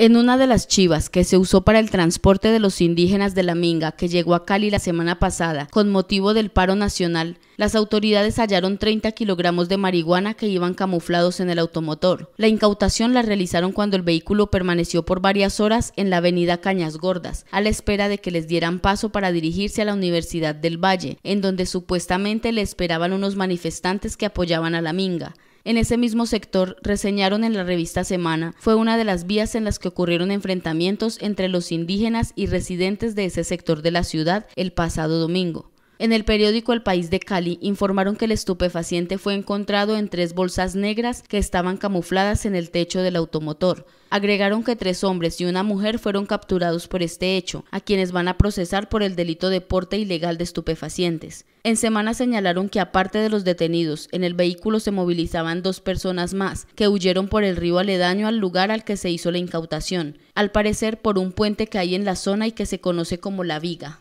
En una de las chivas que se usó para el transporte de los indígenas de la Minga, que llegó a Cali la semana pasada con motivo del paro nacional, las autoridades hallaron 30 kilogramos de marihuana que iban camuflados en el automotor. La incautación la realizaron cuando el vehículo permaneció por varias horas en la avenida Cañas Gordas, a la espera de que les dieran paso para dirigirse a la Universidad del Valle, en donde supuestamente le esperaban unos manifestantes que apoyaban a la Minga en ese mismo sector, reseñaron en la revista Semana, fue una de las vías en las que ocurrieron enfrentamientos entre los indígenas y residentes de ese sector de la ciudad el pasado domingo. En el periódico El País de Cali informaron que el estupefaciente fue encontrado en tres bolsas negras que estaban camufladas en el techo del automotor. Agregaron que tres hombres y una mujer fueron capturados por este hecho, a quienes van a procesar por el delito de porte ilegal de estupefacientes. En semana señalaron que aparte de los detenidos, en el vehículo se movilizaban dos personas más, que huyeron por el río aledaño al lugar al que se hizo la incautación, al parecer por un puente que hay en la zona y que se conoce como La Viga.